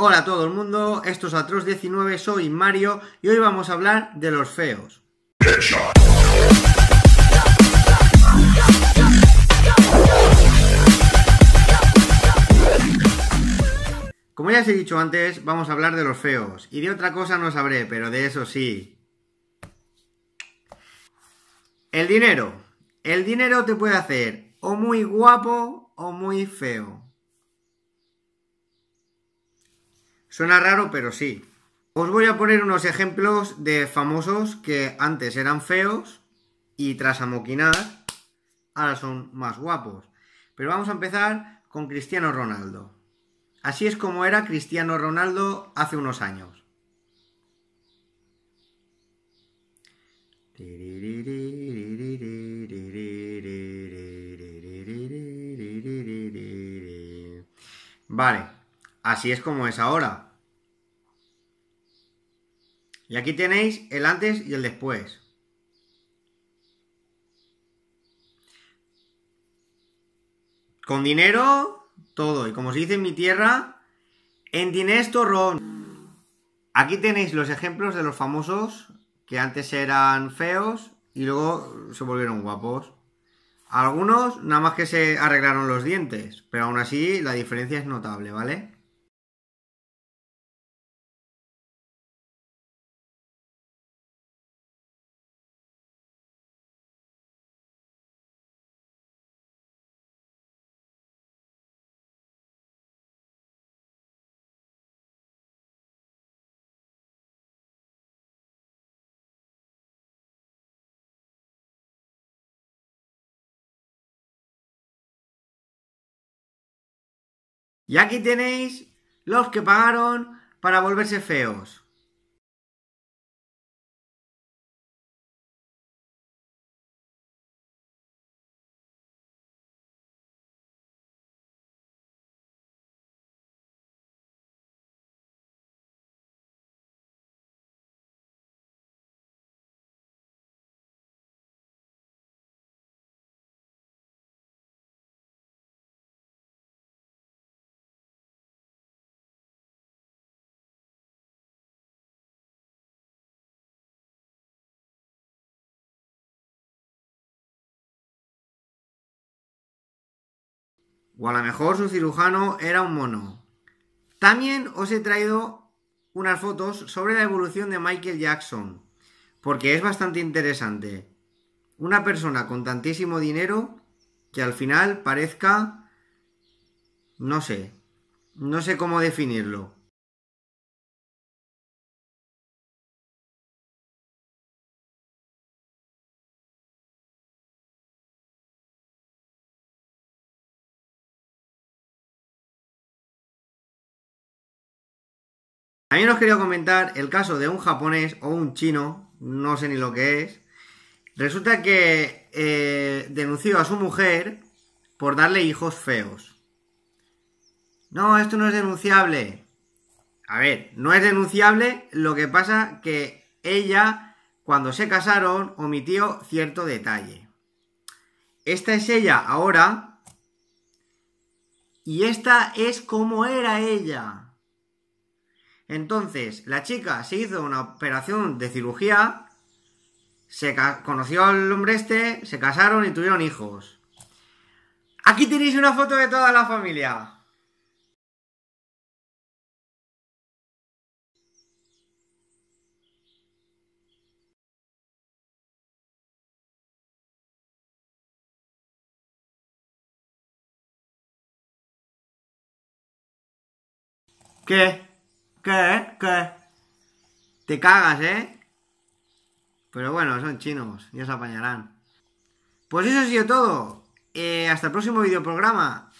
Hola a todo el mundo, esto es atros 19 soy Mario y hoy vamos a hablar de los feos. Como ya os he dicho antes, vamos a hablar de los feos. Y de otra cosa no sabré, pero de eso sí. El dinero. El dinero te puede hacer o muy guapo o muy feo. Suena raro, pero sí. Os voy a poner unos ejemplos de famosos que antes eran feos y tras amoquinar ahora son más guapos. Pero vamos a empezar con Cristiano Ronaldo. Así es como era Cristiano Ronaldo hace unos años. Vale, así es como es ahora. Y aquí tenéis el antes y el después. Con dinero, todo. Y como se dice en mi tierra, en dinero torrón. Aquí tenéis los ejemplos de los famosos que antes eran feos y luego se volvieron guapos. Algunos nada más que se arreglaron los dientes, pero aún así la diferencia es notable, ¿vale? Y aquí tenéis los que pagaron para volverse feos. O a lo mejor su cirujano era un mono. También os he traído unas fotos sobre la evolución de Michael Jackson, porque es bastante interesante. Una persona con tantísimo dinero que al final parezca... no sé, no sé cómo definirlo. También os quería comentar el caso de un japonés o un chino, no sé ni lo que es. Resulta que eh, denunció a su mujer por darle hijos feos. No, esto no es denunciable. A ver, no es denunciable, lo que pasa que ella, cuando se casaron, omitió cierto detalle. Esta es ella ahora y esta es como era ella. Entonces, la chica se hizo una operación de cirugía, se conoció al hombre este, se casaron y tuvieron hijos. Aquí tenéis una foto de toda la familia. ¿Qué? ¿Qué? Eh? ¿Qué? Te cagas, ¿eh? Pero bueno, son chinos, ya se apañarán. Pues eso ha sido todo. Eh, hasta el próximo videoprograma.